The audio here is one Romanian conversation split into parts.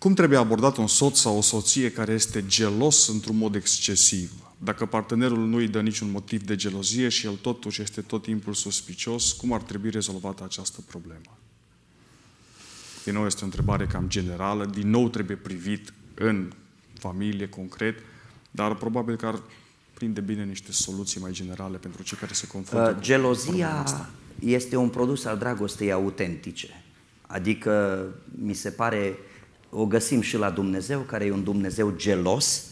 Cum trebuie abordat un soț sau o soție care este gelos într-un mod excesiv? Dacă partenerul nu îi dă niciun motiv de gelozie și el totuși este tot timpul suspicios, cum ar trebui rezolvată această problemă? Din nou este o întrebare cam generală, din nou trebuie privit în familie concret, dar probabil că ar prinde bine niște soluții mai generale pentru cei care se confruntă. Uh, gelozia este un produs al dragostei autentice. Adică mi se pare uh, o găsim și la Dumnezeu, care e un Dumnezeu gelos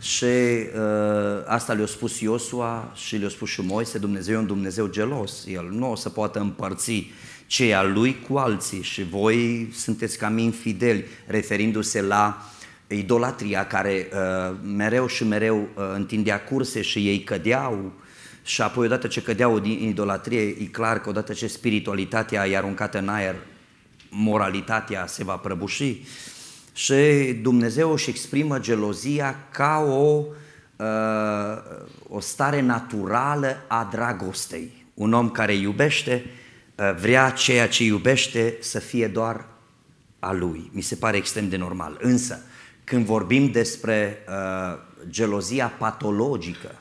și uh, asta le-a spus Iosua și le-a spus și Moise, Dumnezeu e un Dumnezeu gelos, El nu o să poată împărți ceea Lui cu alții și voi sunteți cam infideli, referindu-se la idolatria care uh, mereu și mereu uh, întindea curse și ei cădeau, și apoi odată ce cădeau din idolatrie, e clar că odată ce spiritualitatea i-a aruncat în aer, moralitatea se va prăbuși și Dumnezeu își exprimă gelozia ca o, uh, o stare naturală a dragostei. Un om care iubește uh, vrea ceea ce iubește să fie doar a lui. Mi se pare extrem de normal. Însă, când vorbim despre uh, gelozia patologică,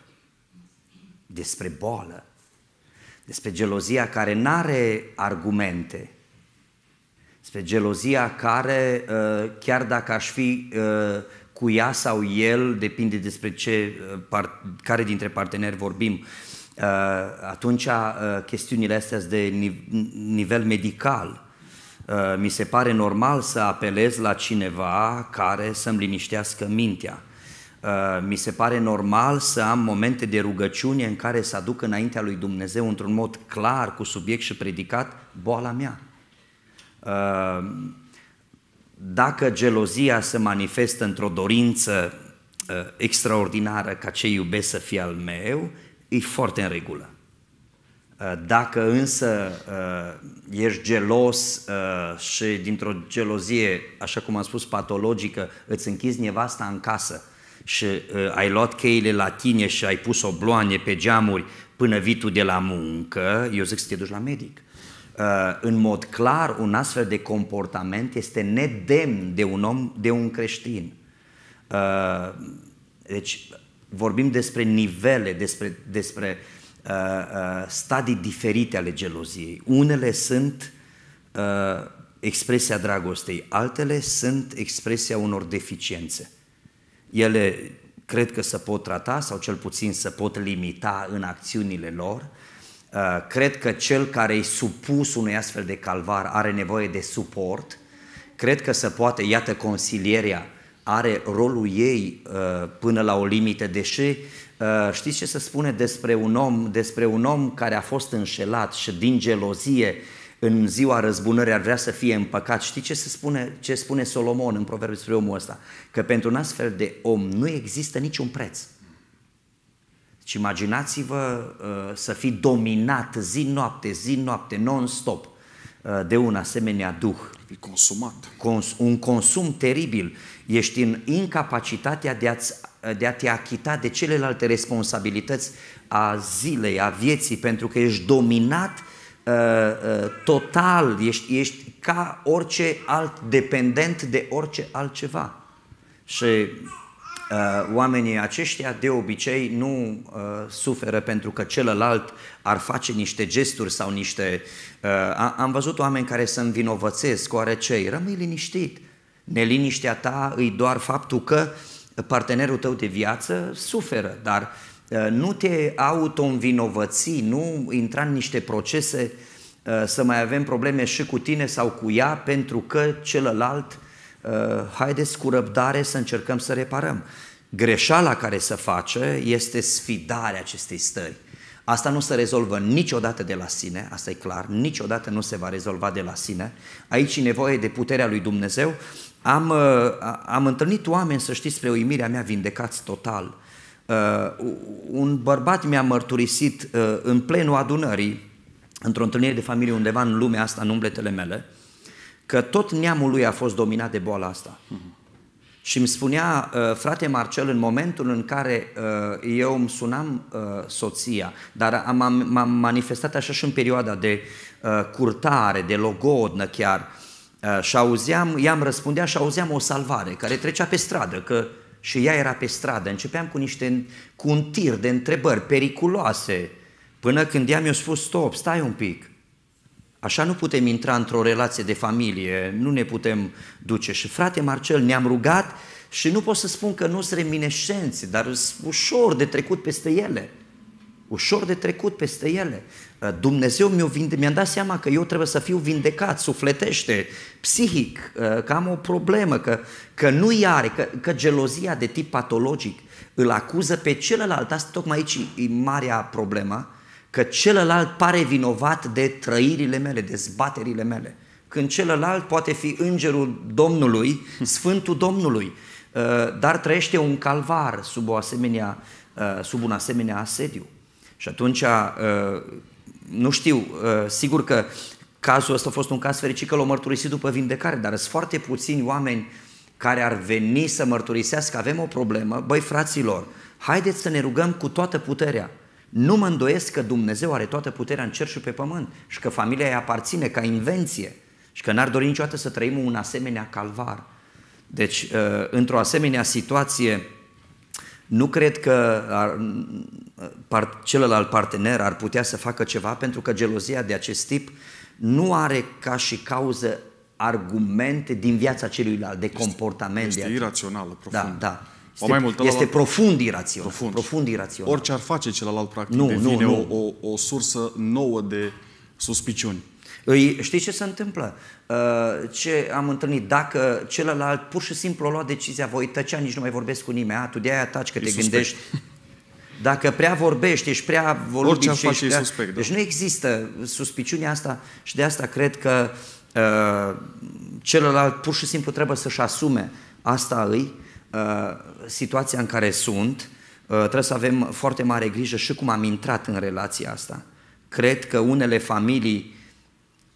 despre boală, despre gelozia care nu are argumente, Spre gelozia care, uh, chiar dacă aș fi uh, cu ea sau el, depinde despre ce, uh, care dintre parteneri vorbim, atunci chestiunile astea de nivel medical, mi se pare normal să apelez la cineva care să-mi liniștească mintea. Mi se pare normal să am momente de rugăciune în care să aduc înaintea lui Dumnezeu într-un mod clar, cu subiect și predicat, boala mea. Ehm, dacă gelozia se manifestă într-o dorință extraordinară ca ce iubesc să fie al meu, e foarte în regulă. Dacă însă ești gelos și dintr-o gelozie, așa cum am spus, patologică, îți închizi nevasta în casă și ai luat cheile la tine și ai pus o bloane pe geamuri până vii tu de la muncă, eu zic să te duci la medic. Uh, în mod clar, un astfel de comportament este nedemn de un om, de un creștin. Uh, deci vorbim despre nivele, despre, despre uh, stadii diferite ale geloziei. Unele sunt expresia dragostei, altele sunt expresia unor deficiențe. Ele cred că se pot trata sau cel puțin se pot limita în acțiunile lor, Uh, cred că cel care e supus unui astfel de calvar are nevoie de suport, cred că se poate, iată, consilierea are rolul ei uh, până la o limită, deși uh, știți ce se spune despre un om, despre un om care a fost înșelat și din gelozie în ziua răzbunării ar vrea să fie împăcat. Știți ce, se spune, ce spune Solomon în proverbe despre omul ăsta? Că pentru un astfel de om nu există niciun preț. Și deci imaginați-vă uh, să fii dominat zi-noapte, zi-noapte, non-stop uh, de un asemenea duh. E consumat. Cons- un consum teribil. Ești în incapacitatea de, de a te achita de celelalte responsabilități a zilei, a vieții, pentru că ești dominat uh, uh, total, ești, ești ca orice alt dependent de orice altceva. Și Uh, oamenii aceștia de obicei nu uh, suferă pentru că celălalt ar face niște gesturi sau niște... Uh, am văzut oameni care să învinovățesc, cei rămâi liniștit. Neliniștea ta îi doar faptul că partenerul tău de viață suferă, dar nu te auto-învinovăți, nu intra în niște procese să mai avem probleme și cu tine sau cu ea pentru că celălalt Uh, haideți cu răbdare să încercăm să reparăm. Greșeala care se face este sfidarea acestei stări. Asta nu se rezolvă niciodată de la sine, asta e clar, niciodată nu se va rezolva de la sine. Aici e nevoie de puterea lui Dumnezeu. Am, uh, am întâlnit oameni, să știți, spre uimirea mea, vindecați total. Uh, un bărbat mi-a mărturisit uh, în plenul adunării, într-o întâlnire de familie undeva în lumea asta, în umbletele mele, uh, că tot neamul lui a fost dominat de boala asta. Mm-hmm. Și îmi spunea uh, frate Marcel în momentul în care uh, eu îmi sunam uh, soția, dar am, m-am manifestat așa și în perioada de uh, curtare, de logodnă chiar, uh, și auzeam, i-am răspundea și auzeam o salvare care trecea pe stradă, că și ea era pe stradă. Începeam cu niște, cu un tir de întrebări periculoase, până când i-am eu spus, stop, stai un pic, Așa nu putem intra într-o relație de familie, nu ne putem duce. Și frate Marcel, ne-am rugat și nu pot să spun că nu sunt reminescenți, dar sunt ușor de trecut peste ele. Ușor de trecut peste ele. Uh, Dumnezeu mi-a vinde- mi dat seama că eu trebuie să fiu vindecat sufletește, psihic, uh, că am o problemă, că, că nu are, că, că gelozia de tip patologic îl acuză pe celălalt. Asta tocmai aici e marea problemă că celălalt pare vinovat de trăirile mele, de zbaterile mele. Când celălalt poate fi îngerul Domnului, hmm. Sfântul Domnului, uh, dar trăiește un calvar sub, o asemenea, uh, sub un asemenea asediu. Și atunci, uh, nu știu, sigur că cazul ăsta a fost un caz fericit că l-au mărturisit după vindecare, dar sunt foarte puțini oameni care ar veni să mărturisească că avem o problemă, băi fraților, haideți să ne rugăm cu toată puterea nu mă îndoiesc că Dumnezeu are toată puterea în cer și pe pământ și că familia îi aparține ca invenție și că n-ar dori niciodată să trăim un asemenea calvar. Deci, uh, într-o asemenea situație, nu cred că ar, part, celălalt partener ar putea să facă ceva pentru că gelozia de acest tip nu are ca și cauză argumente din viața celuilalt, de este, comportament. Este de irațională, profund. Da, da. Este, mai mult, este profund irațional. Profund. profund irațional. Orice ar face celălalt, practic, nu, devine nu, nu. O, o, o sursă nouă de suspiciuni. Îi, știi ce se întâmplă? Uh, ce am întâlnit? Dacă celălalt pur și simplu a luat decizia, voi tăcea, nici nu mai vorbesc cu nimeni, a, tu de-aia taci că e te suspect. gândești. Dacă prea vorbești, ești prea volubil și ești prea... suspect, da. Deci nu există suspiciunea asta și de asta cred că uh, celălalt pur și simplu trebuie să-și asume asta îi Uh, situația în care sunt, uh, trebuie să avem foarte mare grijă și cum am intrat în relația asta. Cred că unele familii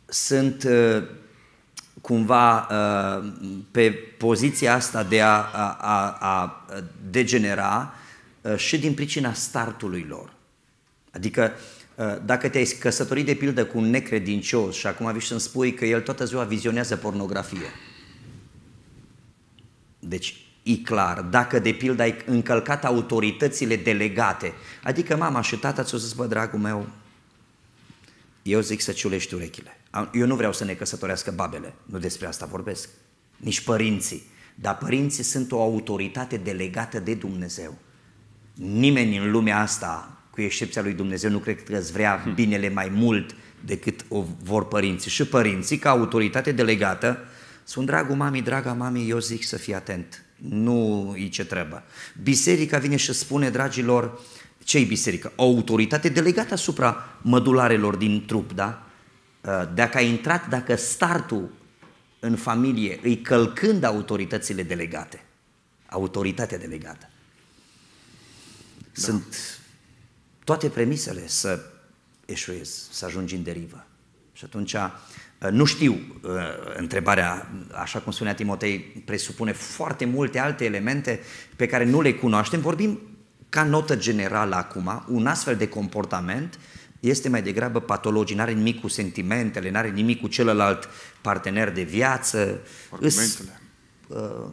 sunt uh, cumva pe poziția asta de a, a, a, degenera și din pricina startului lor. Adică dacă te-ai căsătorit de pildă cu un necredincios și acum vii să-mi spui că el toată ziua vizionează pornografie. Deci e clar. Dacă, de pildă, ai încălcat autoritățile delegate, adică mama și tata ți o zis, bă, dragul meu, eu zic să ciulești urechile. Eu nu vreau să ne căsătorească babele, nu despre asta vorbesc, nici părinții. Dar părinții sunt o autoritate delegată de Dumnezeu. Nimeni în lumea asta, cu excepția lui Dumnezeu, nu cred că îți vrea hm. binele mai mult decât o vor părinții. Și părinții, ca autoritate delegată, sunt dragul mamii, draga mamii, eu zic să fii atent. Nu e ce trebuie. Biserica vine și spune, dragilor, ce-i biserică? O autoritate delegată asupra mădularelor din trup, da? Uh, dacă ai intrat, dacă startul în familie îi călcând autoritățile delegate, autoritatea delegată. Da. Sunt toate premisele să eșuezi, să ajungi în derivă. Și atunci uh, nu știu, uh, întrebarea, așa cum spunea Timotei, presupune foarte multe alte elemente pe care nu le cunoaștem. Vorbim ca notă generală acum, un astfel de comportament este mai degrabă patologic, nu are nimic cu sentimentele, nu are nimic cu celălalt partener de viață. Argumentele. Îs, uh,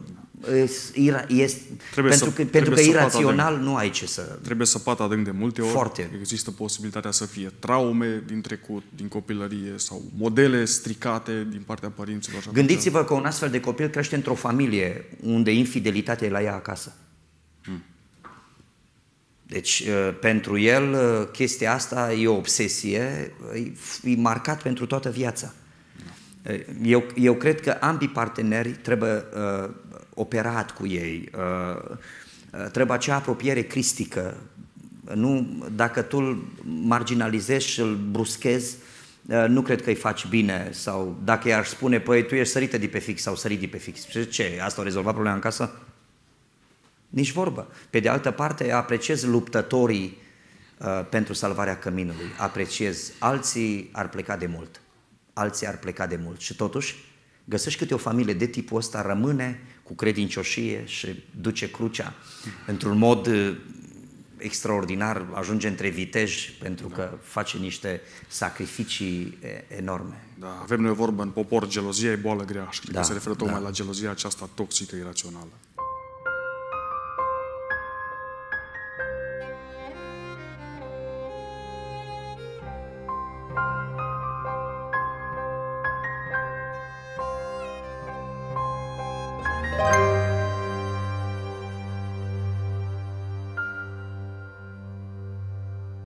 este, trebuie pentru, să, că, pentru că irațional adânc. nu ai ce să... Trebuie să pat adânc de multe ori. Foarte. Există posibilitatea să fie traume din trecut, din copilărie sau modele stricate din partea părinților. Gândiți-vă că un astfel de copil crește într-o familie unde infidelitatea e la ea acasă. Hmm. Deci, uh, pentru el, uh, chestia asta e o obsesie, uh, e marcat pentru toată viața. Eh, eu, eu cred că ambii parteneri trebuie uh, operat cu ei, uh, trebuie acea apropiere cristică. Nu, dacă tu îl marginalizezi și îl bruschezi, uh, nu cred că îi faci bine sau dacă i-ar spune, păi tu ești sărită de pe fix sau sărit de pe fix. Ce, asta o rezolva problema în casă? Nici vorbă. Pe de altă parte, apreciez luptătorii uh, pentru salvarea căminului. Apreciez. Alții ar pleca de mult alții ar pleca de mult. Și totuși, găsești câte o familie de tipul ăsta, rămâne cu credincioșie și duce crucea într-un mod uh, extraordinar, ajunge între vitej pentru da. că face niște sacrificii enorme. Da, avem noi o vorbă în popor, gelozia e boală grea și da, că se referă tocmai da. la gelozia aceasta toxică, irațională.